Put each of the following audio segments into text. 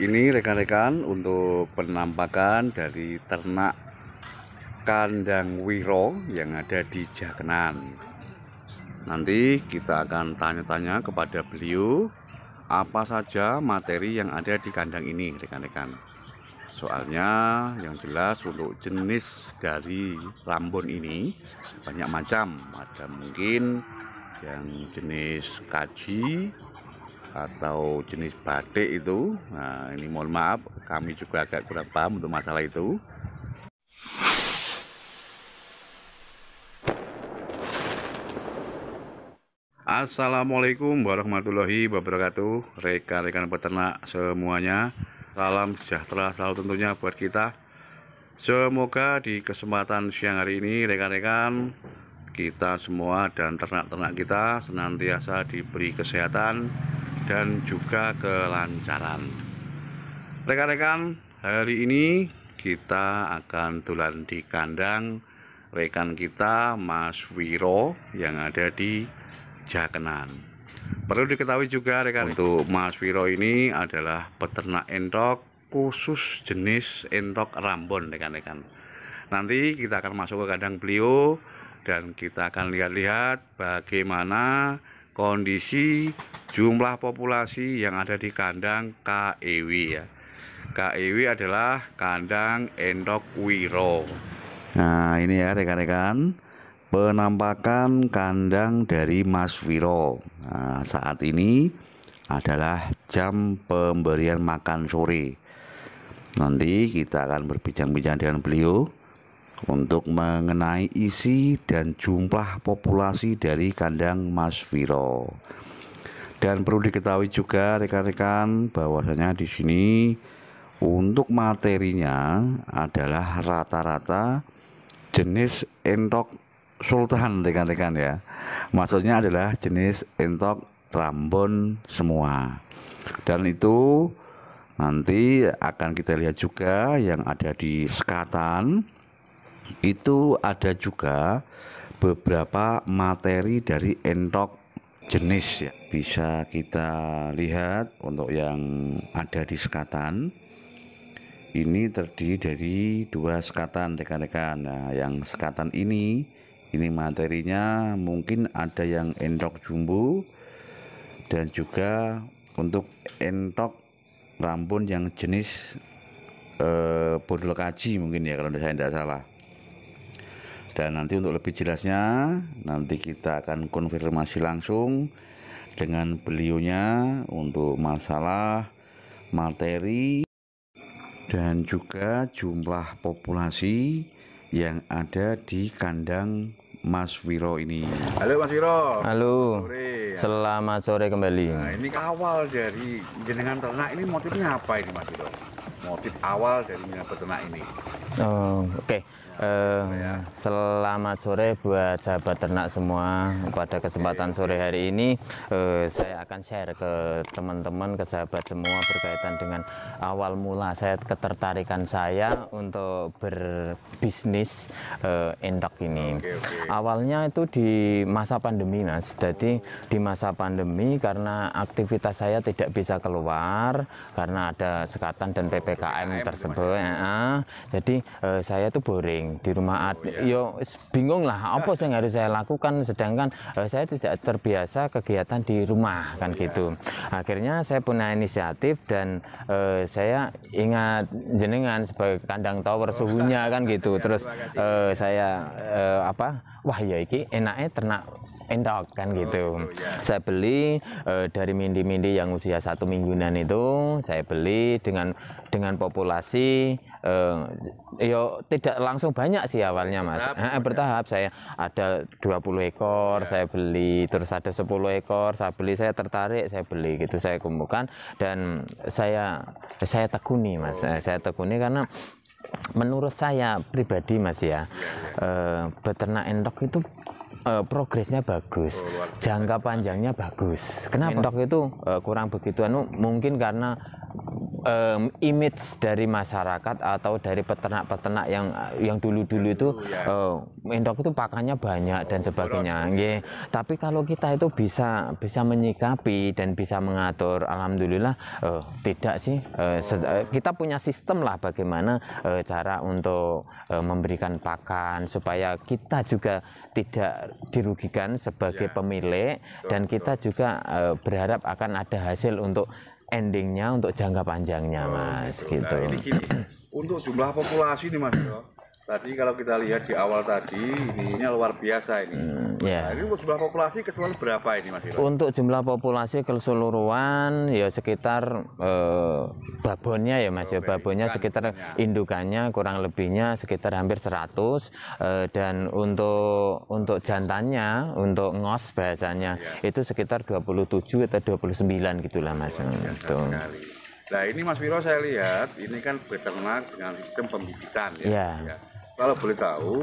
ini rekan-rekan untuk penampakan dari ternak kandang wiro yang ada di Jakenan nanti kita akan tanya-tanya kepada beliau apa saja materi yang ada di kandang ini rekan-rekan soalnya yang jelas untuk jenis dari rambon ini banyak macam ada mungkin yang jenis kaji atau jenis batik itu. Nah, ini mohon maaf, kami juga agak kurang paham untuk masalah itu. Assalamualaikum warahmatullahi wabarakatuh Rekan-rekan peternak semuanya Salam sejahtera selalu tentunya buat kita Semoga di kesempatan siang hari ini Rekan-rekan kita semua dan ternak-ternak kita Senantiasa diberi kesehatan dan juga kelancaran rekan-rekan hari ini kita akan tulan di kandang rekan kita Mas Wiro yang ada di Jakenan perlu diketahui juga rekan untuk Mas Wiro ini adalah peternak entok khusus jenis entok rambon rekan-rekan nanti kita akan masuk ke kandang beliau dan kita akan lihat-lihat bagaimana kondisi jumlah populasi yang ada di kandang KEW ya. KEW adalah kandang endok wiro. Nah, ini ya rekan-rekan, penampakan kandang dari Mas Wiro. Nah, saat ini adalah jam pemberian makan sore. Nanti kita akan berbincang-bincang dengan beliau untuk mengenai isi dan jumlah populasi dari kandang Mas Viro. Dan perlu diketahui juga rekan-rekan bahwasanya di sini untuk materinya adalah rata-rata jenis entok sultan rekan-rekan ya. Maksudnya adalah jenis entok rambon semua. Dan itu nanti akan kita lihat juga yang ada di sekatan itu ada juga beberapa materi dari entok jenis ya bisa kita lihat untuk yang ada di sekatan ini terdiri dari dua sekatan rekan-rekan nah yang sekatan ini ini materinya mungkin ada yang entok jumbo dan juga untuk entok rambun yang jenis eh, bodol kaji mungkin ya kalau saya tidak salah dan nanti untuk lebih jelasnya nanti kita akan konfirmasi langsung dengan beliaunya untuk masalah materi dan juga jumlah populasi yang ada di kandang Mas Wiro ini. Halo Mas Wiro. Halo. Selamat sore kembali. Nah, ini awal dari jenengan ternak ini motifnya apa ini Mas Wiro? Motif awal dari jenengan peternak ini. Oh, oke. Okay. Uh, selamat sore buat sahabat ternak semua. Pada kesempatan sore hari ini, uh, saya akan share ke teman-teman, ke sahabat semua berkaitan dengan awal mula saya ketertarikan saya untuk berbisnis uh, endok ini. Okay, okay. Awalnya itu di masa pandemi, Nas. Jadi di masa pandemi karena aktivitas saya tidak bisa keluar karena ada sekatan dan ppkm tersebut. Ya, jadi uh, saya itu boring di rumah oh, yeah. yo bingung lah apa yang harus saya lakukan sedangkan uh, saya tidak terbiasa kegiatan di rumah kan oh, iya. gitu akhirnya saya punya inisiatif dan uh, saya ingat jenengan sebagai kandang tower oh, suhunya kan gitu ya, terus uh, saya uh, apa wah ya iki enaknya ternak endok kan oh, gitu. Oh, yeah. Saya beli uh, dari mindi-mindi yang usia satu mingguan itu, saya beli dengan dengan populasi Uh, yo tidak langsung banyak sih awalnya mas bertahap, eh, bertahap. saya ada 20 ekor ya. saya beli terus ada 10 ekor saya beli saya tertarik saya beli gitu saya kumpulkan dan saya saya tekuni mas oh. saya tekuni karena menurut saya pribadi mas ya uh, beternak endok itu uh, progresnya bagus, oh, jangka panjangnya bagus. Kenapa? Endok itu uh, kurang begitu anu mungkin karena um, image dari masyarakat atau dari peternak-peternak yang yang dulu-dulu itu ya. uh, itu pakannya banyak dan oh, sebagainya. Tapi kalau kita itu bisa bisa menyikapi dan bisa mengatur, alhamdulillah uh, tidak sih. Uh, uh, kita punya sistem lah bagaimana uh, cara untuk uh, memberikan pakan supaya kita juga tidak dirugikan sebagai ya. pemilik betul, dan kita juga uh, berharap akan ada hasil untuk endingnya untuk jangka panjangnya oh, mas gitu, nah, gitu. Nah, ini untuk jumlah populasi nih mas ya. tadi kalau kita lihat di awal tadi ini luar biasa ini hmm Yeah. Nah, ini untuk jumlah populasi keseluruhan berapa ini Mas Ira? Untuk jumlah populasi keseluruhan ya sekitar eh, babonnya ya Mas ya babonnya sekitar indukannya kurang lebihnya sekitar hampir 100 eh, dan untuk untuk jantannya untuk ngos bahasanya ya. itu sekitar 27 atau 29 gitulah Mas. Oh, itu. Hmm, nah ini Mas Wiro saya lihat ini kan beternak dengan sistem pembibitan ya. Yeah. ya. Iya. Kalau boleh tahu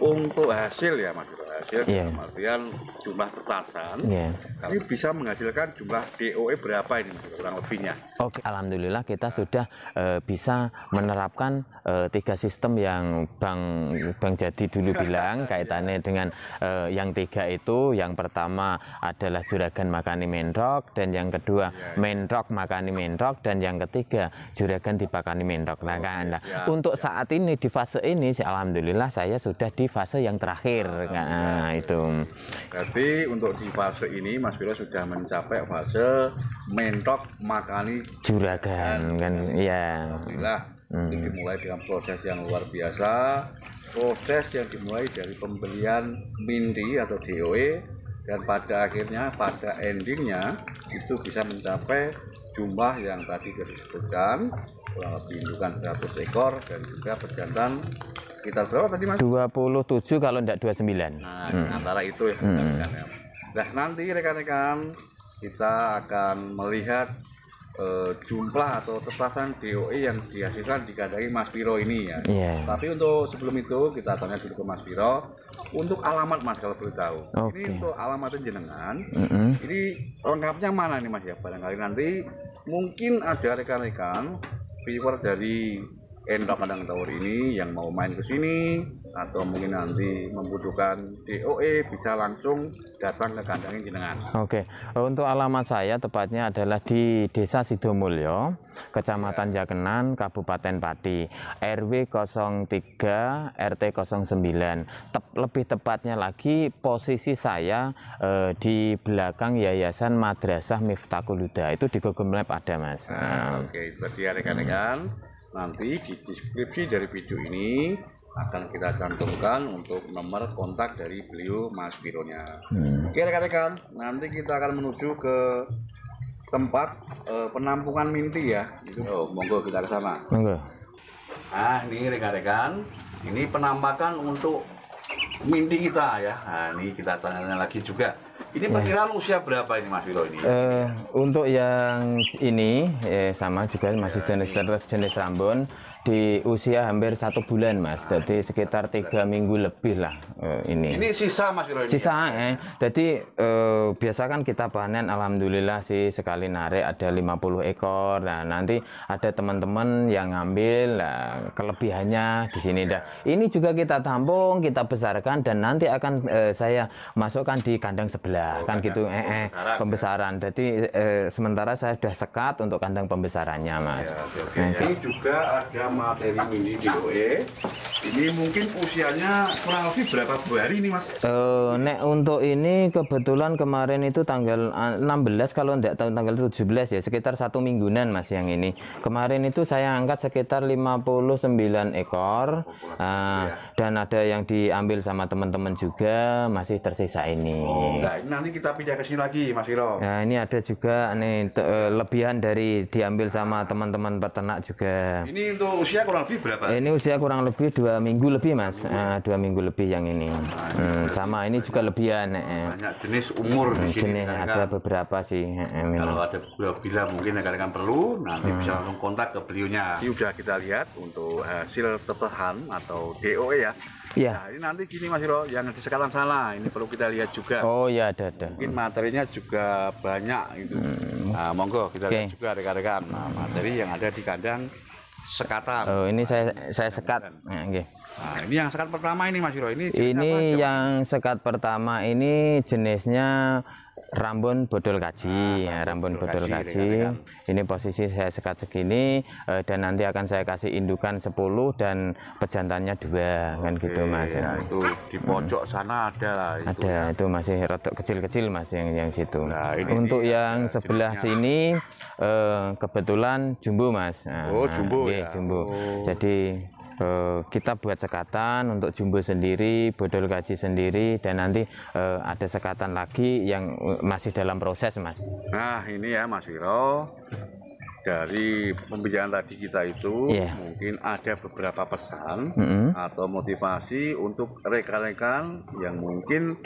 untuk hasil ya Mas Wiro ya yeah. artian jumlah petasan yeah. kami bisa menghasilkan jumlah DOE berapa ini kurang lebihnya Oke okay. Alhamdulillah kita sudah uh, bisa menerapkan uh, tiga sistem yang Bang Bang Jadi dulu bilang kaitannya iya. dengan uh, yang tiga itu yang pertama adalah juragan makani mendrok dan yang kedua yeah, iya, iya. yeah. makani mendrok dan yang ketiga juragan dipakani mendrok nah, okay. kan? yeah. untuk saat ini di fase ini Alhamdulillah saya sudah di fase yang terakhir nah, kan? Nah, itu. Berarti untuk di fase ini Mas Piro sudah mencapai fase mentok makani juragan kan iya. Alhamdulillah. Hmm. dimulai dengan proses yang luar biasa. Proses yang dimulai dari pembelian mindi atau DOE dan pada akhirnya pada endingnya itu bisa mencapai jumlah yang tadi disebutkan kurang lebih indukan 100 ekor dan juga pejantan sekitar berapa tadi mas? 27 kalau tidak 29 nah hmm. antara itu ya hmm. Ya. nah nanti rekan-rekan kita akan melihat uh, jumlah atau tetasan DOE yang dihasilkan dikandangi Mas Piro ini ya. Yeah. Tapi untuk sebelum itu kita tanya dulu ke Mas Piro untuk alamat Mas kalau perlu tahu. Okay. Ini untuk alamat jenengan. Mm -hmm. Ini lengkapnya mana nih Mas ya? Barangkali nanti mungkin ada rekan-rekan viewer dari endok kadang tower ini yang mau main ke sini atau mungkin nanti membutuhkan DOE bisa langsung datang ke kandang ini dengan. Oke, untuk alamat saya tepatnya adalah di Desa Sidomulyo, Kecamatan ya. Jakenan, Kabupaten Pati, RW 03 RT 09. Tep lebih tepatnya lagi posisi saya eh, di belakang Yayasan Madrasah Miftakuluda itu di Google Map ada, Mas. Nah, nah. Oke, berarti ya rekan-rekan. Hmm nanti di deskripsi dari video ini akan kita cantumkan untuk nomor kontak dari beliau Mas Bironya. Hmm. Oke rekan-rekan, nanti kita akan menuju ke tempat e, penampungan mimpi ya. Oh, monggo kita ke sana. Monggo. Nah, ini rekan-rekan, ini penampakan untuk mimpi kita ya. Nah, ini kita tanya lagi juga ini iya. perkiraan usia berapa ini Mas Wiro ini? Uh, untuk yang ini eh, sama juga masih jenis jenis Rambon di usia hampir satu bulan mas jadi sekitar tiga minggu lebih lah uh, ini ini sisa mas Bro, ini sisa ya? eh jadi uh, biasa kan kita panen alhamdulillah sih sekali narik ada 50 ekor nah nanti ada teman-teman yang ngambil nah, kelebihannya di sini dah ini juga kita tampung kita besarkan dan nanti akan uh, saya masukkan di kandang sebelah oh, kan gitu, kandang gitu eh, eh pembesaran ya? jadi uh, sementara saya sudah sekat untuk kandang pembesarannya mas ya, okay, okay. Nah, ini gitu. juga ada materi ini di OE ini mungkin usianya kurang lebih berapa hari ini mas? Uh, nek untuk ini kebetulan kemarin itu tanggal 16 ah, kalau tidak tanggal 17 ya sekitar satu mingguan mas yang ini kemarin itu saya angkat sekitar 59 ekor uh, ya. dan ada yang diambil sama teman-teman juga masih tersisa ini. Oh, nah ini nanti kita pindah ke sini lagi mas Iro. Nah ini ada juga nih eh, lebihan dari diambil sama teman-teman peternak juga. Ini untuk usia kurang lebih berapa? Ini usia kurang lebih dua minggu lebih mas, uh, dua minggu lebih yang ini. Nah, hmm, sama ini juga lebih aneh. Eh. Banyak jenis umur hmm, di sini. Jenis ada beberapa sih. Eh, eh, kalau ada bila mungkin akan perlu, nanti hmm. bisa langsung kontak ke beliaunya. Sudah kita lihat untuk hasil tetehan atau DOE ya. Ya. Nah, ini nanti gini Mas Hiro, yang di sekarang sana ini perlu kita lihat juga. Oh ya, ada ada. Mungkin materinya juga banyak itu. Hmm. Nah, monggo kita okay. lihat juga rekan-rekan. Nah, materi yang ada di kandang sekatan. Oh, ini saya saya sekat. Nah, okay. nah, ini yang sekat pertama ini Mas Hiro. ini. Ini yang sekat pertama ini jenisnya Rambun Bodol Kaji, nah, ya, Rambun Bodol, Bodol Kaji. Kaji. Ini posisi saya sekat segini uh, dan nanti akan saya kasih indukan 10 dan pejantannya dua kan gitu Mas. Ya. ya, itu di pojok hmm. sana ada lah Ada, ya. itu masih retuk kecil-kecil Mas yang yang situ. Nah, ini Untuk ini yang sebelah jenisnya. sini uh, kebetulan jumbo Mas. Nah, oh, jumbo iya, ya. jumbo. Oh. Jadi Eh, kita buat sekatan untuk jumbo sendiri, bodol gaji sendiri, dan nanti eh, ada sekatan lagi yang eh, masih dalam proses, Mas. Nah, ini ya Mas Wiro, dari pembicaraan tadi kita itu yeah. mungkin ada beberapa pesan mm -hmm. atau motivasi untuk rekan-rekan yang mungkin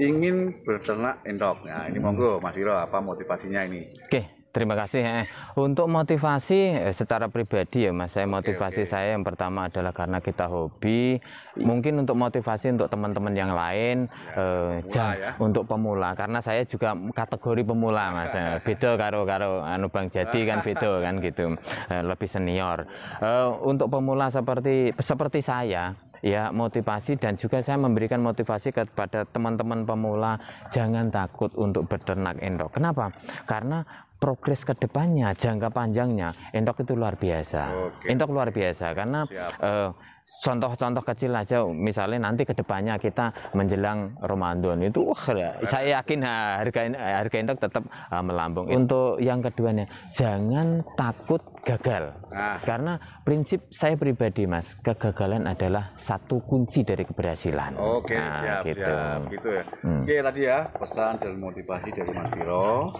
ingin berternak endok. Nah, ini monggo Mas Wiro, apa motivasinya ini? Oke. Okay. Terima kasih. Eh. Untuk motivasi eh, secara pribadi ya Mas, saya motivasi okay, okay. saya yang pertama adalah karena kita hobi. Mungkin untuk motivasi untuk teman-teman yang lain ya, eh, pemula, ya. untuk pemula karena saya juga kategori pemula Mas. Eh. beda karo karo anu Bang Jadi kan beda kan gitu. lebih senior. Eh, untuk pemula seperti seperti saya ya motivasi dan juga saya memberikan motivasi kepada teman-teman pemula jangan takut untuk beternak endok. Kenapa? Karena progres ke depannya, jangka panjangnya, Entok itu luar biasa. Okay. Entok luar biasa karena eh, contoh-contoh kecil aja misalnya nanti ke depannya kita menjelang Ramadan itu wah ya, saya yakin harga harga Entok tetap uh, melambung. Untuk yang keduanya jangan takut gagal. Nah. Karena prinsip saya pribadi Mas, kegagalan adalah satu kunci dari keberhasilan. Oke, okay, nah, siap, gitu. siap. Gitu ya. Hmm. Oke, tadi ya pesan dan motivasi dari Mas Biro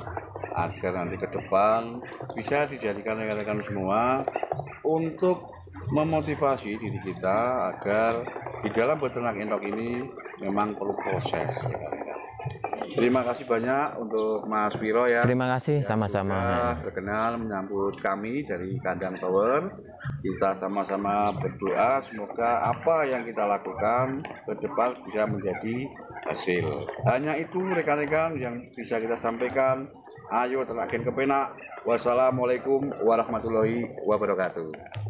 agar nanti ke depan bisa dijadikan rekan-rekan semua untuk memotivasi diri kita agar di dalam beternak endok ini memang perlu proses ya, Terima kasih banyak untuk Mas Wiro ya. Terima kasih sama-sama. Terkenal menyambut kami dari Kandang Tower. Kita sama-sama berdoa semoga apa yang kita lakukan ke depan bisa menjadi hasil. Hanya itu rekan-rekan yang bisa kita sampaikan ayo terakhir kepenak wassalamualaikum warahmatullahi wabarakatuh